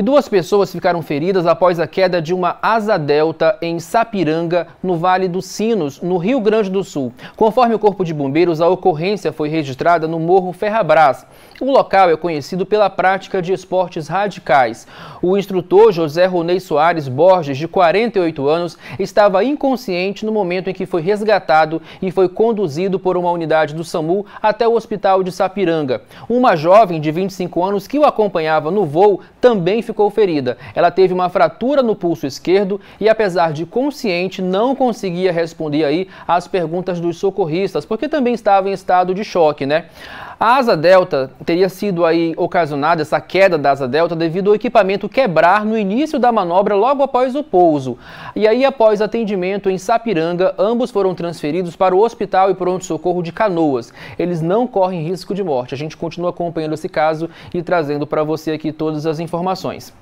E duas pessoas ficaram feridas após a queda de uma asa delta em Sapiranga, no Vale dos Sinos, no Rio Grande do Sul. Conforme o Corpo de Bombeiros, a ocorrência foi registrada no Morro Ferrabras. O local é conhecido pela prática de esportes radicais. O instrutor José Ronei Soares Borges, de 48 anos, estava inconsciente no momento em que foi resgatado e foi conduzido por uma unidade do SAMU até o hospital de Sapiranga. Uma jovem de 25 anos que o acompanhava no voo também ficou ferida. Ela teve uma fratura no pulso esquerdo e, apesar de consciente, não conseguia responder aí às perguntas dos socorristas, porque também estava em estado de choque, né? A asa delta teria sido aí ocasionada essa queda da asa delta devido ao equipamento quebrar no início da manobra logo após o pouso. E aí após atendimento em Sapiranga, ambos foram transferidos para o Hospital e Pronto Socorro de Canoas. Eles não correm risco de morte. A gente continua acompanhando esse caso e trazendo para você aqui todas as informações.